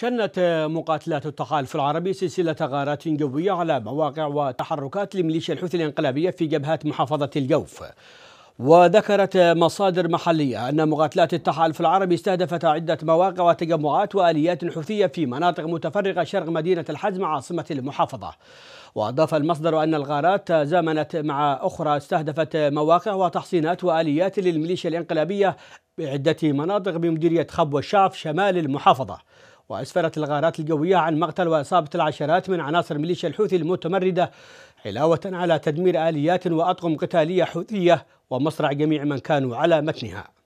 شنت مقاتلات التحالف العربي سلسلة غارات جوية على مواقع وتحركات لميليشيا الحوثي الانقلابية في جبهات محافظة الجوف وذكرت مصادر محلية أن مقاتلات التحالف العربي استهدفت عدة مواقع وتجمعات وآليات حوثية في مناطق متفرقة شرق مدينة الحزم عاصمة المحافظة وأضاف المصدر أن الغارات تزامنت مع أخرى استهدفت مواقع وتحصينات وآليات للميليشيا الانقلابية بعدة مناطق بمديرية خب والشعف شمال المحافظة وأسفرت الغارات الجوية عن مقتل وإصابة العشرات من عناصر ميليشيا الحوثي المتمردة علاوة على تدمير آليات وأطقم قتالية حوثية ومصرع جميع من كانوا على متنها